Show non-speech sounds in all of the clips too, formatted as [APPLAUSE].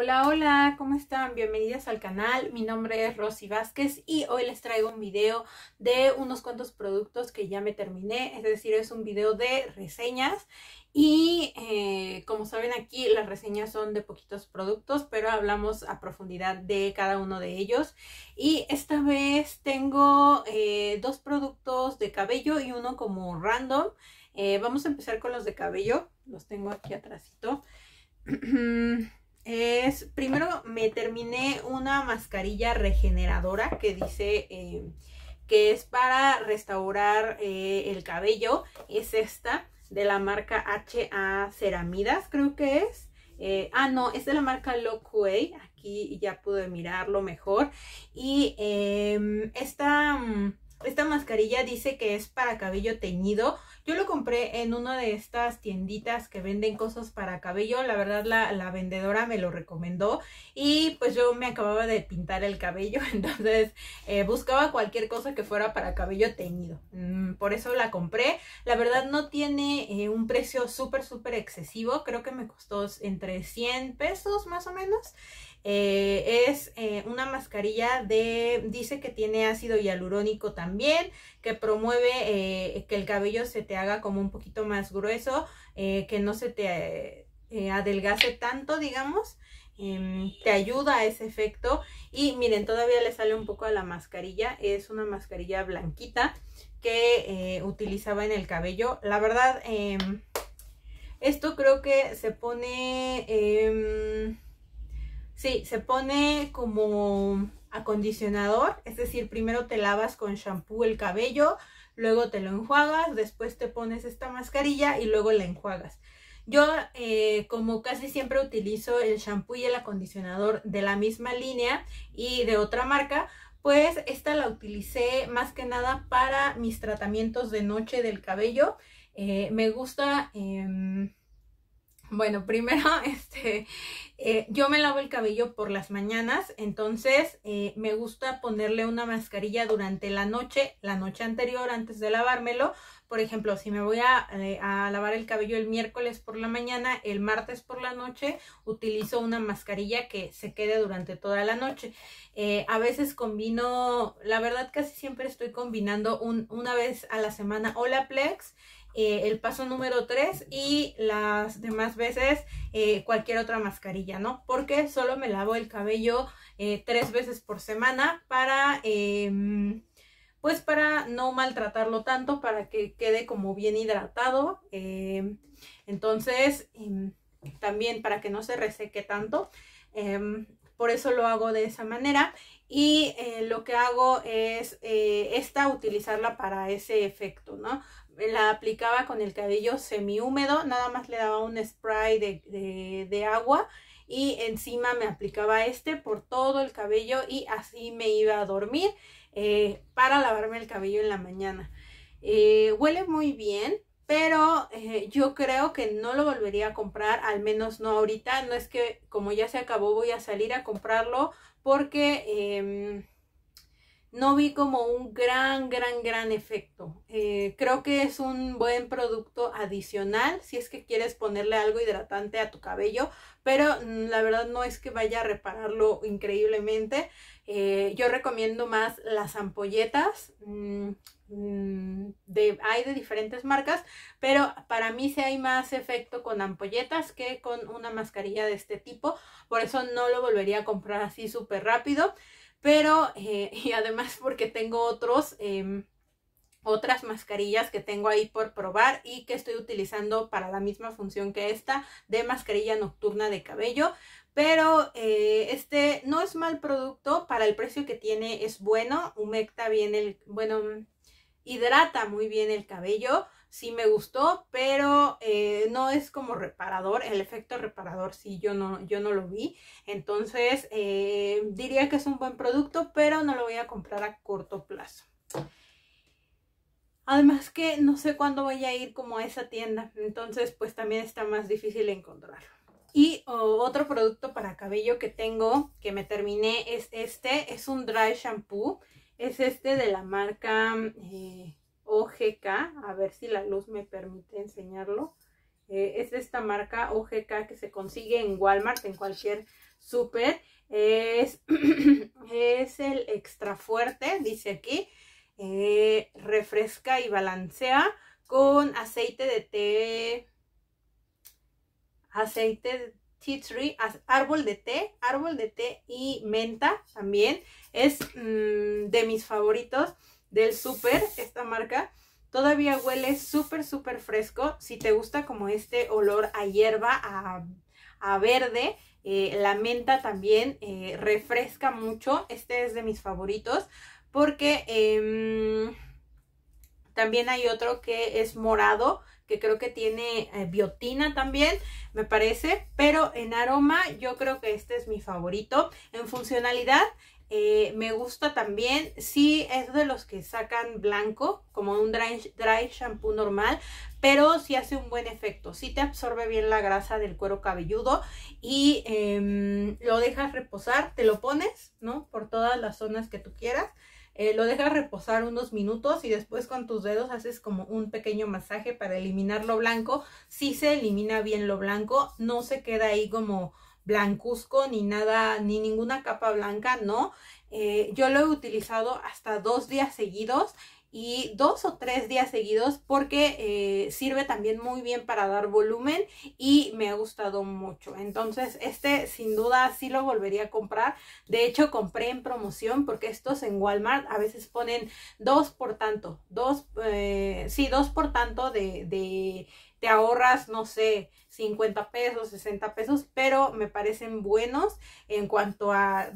Hola, hola, ¿cómo están? Bienvenidas al canal. Mi nombre es Rosy Vázquez y hoy les traigo un video de unos cuantos productos que ya me terminé, es decir, es un video de reseñas y eh, como saben aquí las reseñas son de poquitos productos, pero hablamos a profundidad de cada uno de ellos. Y esta vez tengo eh, dos productos de cabello y uno como random. Eh, vamos a empezar con los de cabello, los tengo aquí atrásito. [CLEARS THROAT] es, primero me terminé una mascarilla regeneradora que dice eh, que es para restaurar eh, el cabello. Es esta de la marca HA Ceramidas, creo que es. Eh, ah, no, es de la marca Lockway. Aquí ya pude mirarlo mejor. Y em, esta, mm, esta mascarilla mascarilla dice que es para cabello teñido. Yo lo compré en una de estas tienditas que venden cosas para cabello. La verdad la, vendedora me lo recomendó y pues yo me acababa de pintar el cabello. [LAUGHS] Entonces eh, buscaba cualquier cosa que fuera para cabello teñido. Mm, por eso la compré. La verdad no tiene eh, un precio súper, súper excesivo. Creo que me costó entre 100 pesos más o menos. Eh, es una mascarilla de, dice que tiene ácido hialurónico también, que promueve eh, que el cabello se te haga como un poquito más grueso, eh, que no se te eh, adelgace tanto, digamos. Em, te ayuda a ese efecto. Y miren, todavía le sale un poco a la mascarilla. Es una mascarilla blanquita que utilizaba en el cabello. La verdad, em, esto creo que se pone... Em, sí, se pone como acondicionador, es decir, primero te lavas con shampoo el cabello, luego te lo enjuagas, después te pones esta mascarilla y luego la enjuagas. Yo, eh, como casi siempre utilizo el shampoo y el acondicionador de la misma línea y de otra marca, pues esta la utilicé más que nada para mis tratamientos de noche del cabello. Eh, me gusta... Em, bueno, primero, [LAUGHS] este, eh, yo me lavo el cabello por las mañanas, entonces eh, me gusta ponerle una mascarilla durante la noche, la noche anterior, antes de lavármelo. Por ejemplo, si me voy eh, a, lavar el cabello el miércoles por la mañana, el martes por la noche, utilizo una mascarilla que se quede durante toda la noche. a veces combino, la verdad casi siempre estoy combinando una vez a la semana Olaplex Plex eh, el paso número 3 y las demás veces eh, cualquier otra mascarilla, ¿no? Porque solo me lavo el cabello eh, tres veces por semana para, em, pues para no maltratarlo tanto, para que quede como bien hidratado. Em, entonces, em, también para que no se reseque tanto. por eso lo hago de esa manera y lo que hago es esta utilizarla para ese efecto, ¿no? la aplicaba con el cabello semi-húmedo, nada más le daba un spray de, agua y encima me aplicaba este por todo el cabello y así me iba a dormir eh, para lavarme el cabello en la mañana. Eh, huele muy bien, pero eh, yo creo que no lo volvería a comprar, al menos no ahorita. No es que como ya se acabó voy a salir a comprarlo porque em, no vi como un gran, gran, gran efecto. Eh, creo que es un buen producto adicional si es que quieres ponerle algo hidratante a tu cabello, pero mm, la verdad no es que vaya a repararlo increíblemente. Eh, yo recomiendo más las ampolletas. Mm, mm, de, hay de diferentes marcas, pero para mí sí hay más efecto con ampolletas que con una mascarilla de este tipo. Por eso no lo volvería a comprar así súper rápido. Pero, eh, [LAUGHS] y además porque tengo otros, em, otras mascarillas que tengo ahí por probar y que estoy utilizando para la misma función que esta de mascarilla nocturna de cabello. Pero eh, este no es mal producto, para el precio que tiene es bueno, humecta bien el, bueno, hidrata muy bien el cabello sí me gustó, pero eh, no es como reparador, el efecto reparador sí yo no, yo no lo vi, entonces eh, diría que es un buen producto, pero no lo voy a comprar a corto plazo. Además que no sé cuándo voy a ir como a esa tienda, entonces pues también está más difícil encontrarlo. Y oh, otro producto para cabello que tengo, que me terminé, es este, es un dry shampoo, es este de la marca... Eh, OGK, a ver si la luz me permite enseñarlo. Eh, es de esta marca OGK que se consigue en Walmart, en cualquier súper. Es, [CLEARS THROAT] es, el extra fuerte, dice aquí. Eh, refresca y balancea con aceite de té. Aceite de tea tree, árbol de té, árbol de té y menta también. Es mm, de mis favoritos del súper, esta marca. Todavía huele súper, súper fresco. Si te gusta como este olor a hierba, a, verde, eh, la menta también eh, refresca mucho. Este es de mis favoritos porque em, también hay otro que es morado, que creo que tiene eh, biotina también, me parece. Pero en aroma yo creo que este es mi favorito. En funcionalidad eh, me gusta también, sí es de los que sacan blanco, como un dry, dry shampoo normal, pero sí hace un buen efecto, si te absorbe bien la grasa del cuero cabelludo y em, lo dejas reposar, te lo pones, ¿no? Por todas las zonas que tú quieras. Eh, lo dejas reposar unos minutos y después con tus dedos haces como un pequeño masaje para eliminar lo blanco. Si sí se elimina bien lo blanco, no se queda ahí como blancuzco ni nada, ni ninguna capa blanca, no. Eh, yo lo he utilizado hasta dos días seguidos y dos o tres días seguidos porque eh, sirve también muy bien para dar volumen y me ha gustado mucho entonces este sin duda sí lo volvería a comprar de hecho compré en promoción porque estos en Walmart a veces ponen dos por tanto dos eh, sí dos por tanto de, de te ahorras no sé 50 pesos, 60 pesos, pero me parecen buenos en cuanto a,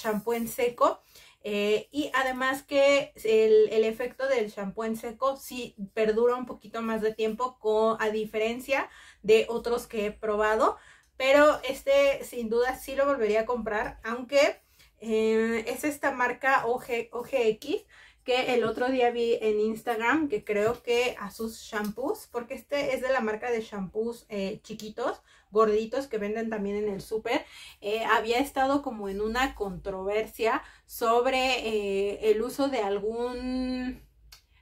champú en seco. Eh, y además que el, efecto del shampoo en seco sí perdura un poquito más de tiempo con, a diferencia de otros que he probado. Pero este sin duda sí lo volvería a comprar, aunque eh, es esta marca OGX que el otro día vi en Instagram, que creo que a sus shampoos, porque este es de la marca de shampoos eh, chiquitos, gorditos, que venden también en el súper, eh, había estado como en una controversia sobre eh, el uso de algún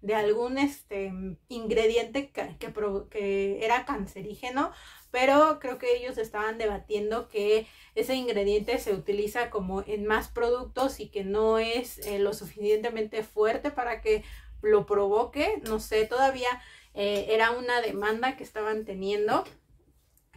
de algún este, ingrediente que, era cancerígeno pero creo que ellos estaban debatiendo que ese ingrediente se utiliza como en más productos y que no es eh, lo suficientemente fuerte para que lo provoque, no sé, todavía eh, era una demanda que estaban teniendo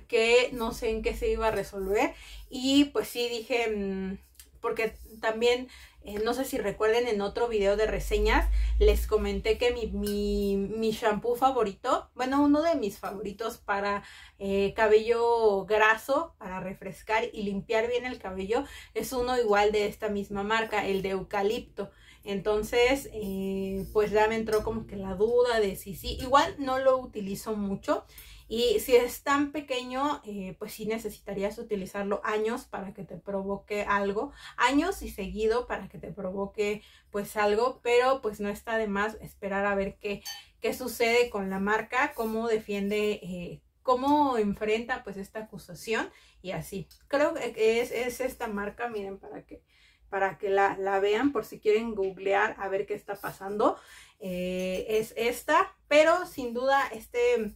que no sé en qué se iba a resolver y pues sí dije... Mm, porque también, eh, no sé si recuerden, en otro video de reseñas les comenté que mi, mi, mi shampoo favorito, bueno, uno de mis favoritos para eh, cabello graso, para refrescar y limpiar bien el cabello, es uno igual de esta misma marca, el de eucalipto. Entonces, eh, pues ya me entró como que la duda de si sí. Igual no lo utilizo mucho. Y si es tan pequeño, eh, pues sí necesitarías utilizarlo años para que te provoque algo. Años y seguido para que te provoque pues algo. Pero pues no está de más esperar a ver qué, qué sucede con la marca, cómo defiende. Eh, cómo enfrenta pues esta acusación y así. Creo que es, es esta marca, miren, para que para que la, vean por si quieren googlear a ver qué está pasando. Eh, es esta, pero sin duda este,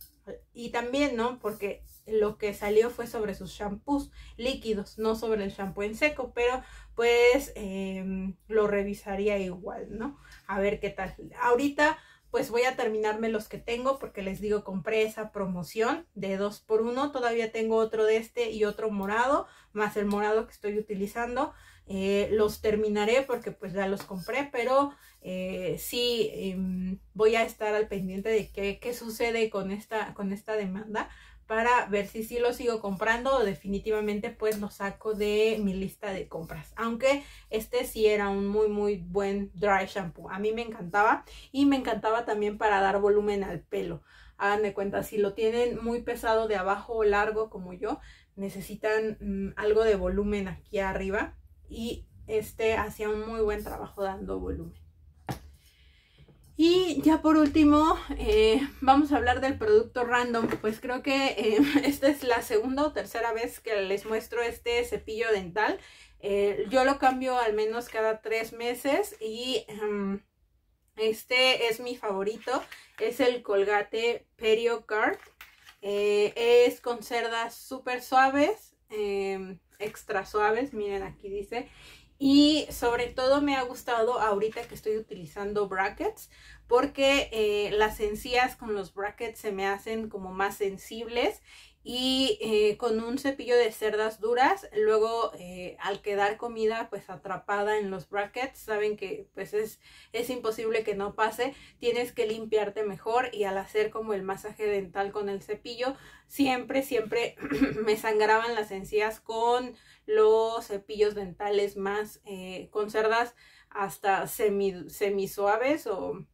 y también, ¿no? Porque lo que salió fue sobre sus shampoos líquidos, no sobre el shampoo en seco, pero pues em, lo revisaría igual, ¿no? A ver qué tal. Ahorita pues voy a terminarme los que tengo porque les digo, compré esa promoción de 2 por 1 Todavía tengo otro de este y otro morado, más el morado que estoy utilizando. Eh, los terminaré porque pues ya los compré, pero eh, sí em, voy a estar al pendiente de qué, qué sucede con esta, con esta demanda para ver si sí lo sigo comprando o definitivamente pues lo saco de mi lista de compras. Aunque este sí era un muy muy buen dry shampoo. A mí me encantaba y me encantaba también para dar volumen al pelo. Hagan de cuenta, si lo tienen muy pesado de abajo o largo como yo, necesitan mm, algo de volumen aquí arriba y este hacía un muy buen trabajo dando volumen. Y ya por último, eh, vamos a hablar del producto random. Pues creo que eh, [LAUGHS] esta es la segunda o tercera vez que les muestro este cepillo dental. Eh, yo lo cambio al menos cada tres meses y em, este es mi favorito. Es el Colgate Perio Card. es con cerdas súper suaves, em, extra suaves, miren aquí dice. Y sobre todo me ha gustado ahorita que estoy utilizando brackets porque eh, las encías con los brackets se me hacen como más sensibles y eh, con un cepillo de cerdas duras luego eh, al quedar comida pues atrapada en los brackets saben que pues es, es imposible que no pase tienes que limpiarte mejor y al hacer como el masaje dental con el cepillo siempre siempre [CLEARS THROAT] me sangraban las encías con los cepillos dentales más eh, con cerdas hasta semi, semi suaves o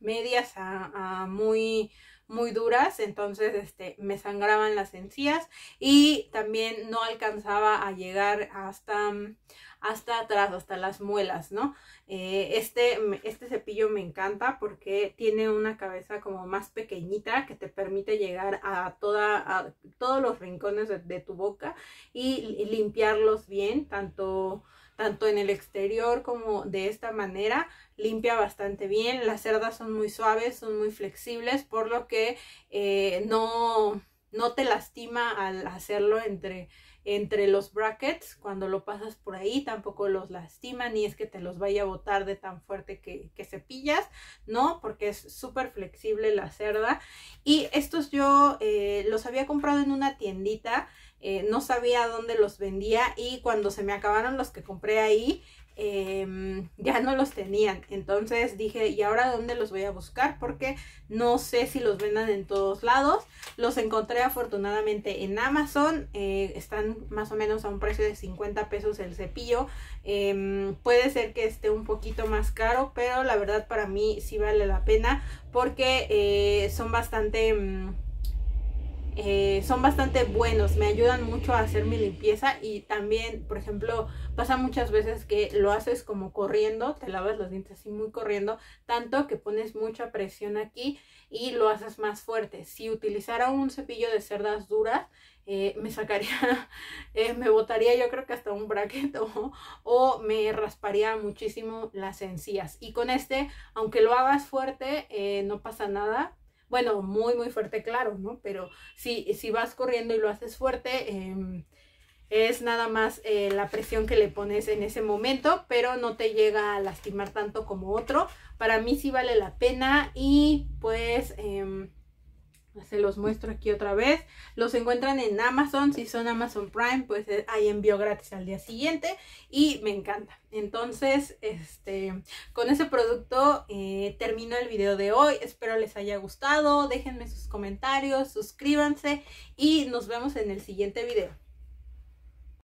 medias a muy muy duras, entonces este, me sangraban las encías y también no alcanzaba a llegar hasta, mm, hasta atrás, hasta las muelas, ¿no? Eh, este, este cepillo me encanta porque tiene una cabeza como más pequeñita que te permite llegar a, toda, a todos los rincones de, tu boca y limpiarlos bien, tanto tanto en el exterior como de esta manera limpia bastante bien. Las cerdas son muy suaves, son muy flexibles, por lo que eh, no, no te lastima al hacerlo entre, entre los brackets. Cuando lo pasas por ahí tampoco los lastima, ni es que te los vaya a botar de tan fuerte que, cepillas, no, porque es súper flexible la cerda. Y estos yo eh, los había comprado en una tiendita eh, no sabía dónde los vendía y cuando se me acabaron los que compré ahí, em, ya no los tenían. Entonces dije, ¿y ahora dónde los voy a buscar? Porque no sé si los vendan en todos lados. Los encontré afortunadamente en Amazon. Eh, están más o menos a un precio de 50 pesos el cepillo. Em, puede ser que esté un poquito más caro, pero la verdad para mí sí vale la pena porque eh, son bastante... Mm, eh, son bastante buenos, me ayudan mucho a hacer mi limpieza y también, por ejemplo, pasa muchas veces que lo haces como corriendo, te lavas los dientes así muy corriendo, tanto que pones mucha presión aquí y lo haces más fuerte. Si utilizara un cepillo de cerdas duras, eh, me sacaría, [LAUGHS] eh, me botaría yo creo que hasta un bracket [LAUGHS] o, me rasparía muchísimo las encías. Y con este, aunque lo hagas fuerte, no pasa nada bueno, muy, muy fuerte, claro, ¿no? Pero si, si vas corriendo y lo haces fuerte, em, es nada más eh, la presión que le pones en ese momento, pero no te llega a lastimar tanto como otro. Para mí sí vale la pena y pues... Em, se los muestro aquí otra vez. Los encuentran en Amazon, si son Amazon Prime, pues hay eh, envío gratis al día siguiente y me encanta. Entonces, este, con ese producto eh, termino el video de hoy. Espero les haya gustado, déjenme sus comentarios, suscríbanse y nos vemos en el siguiente video.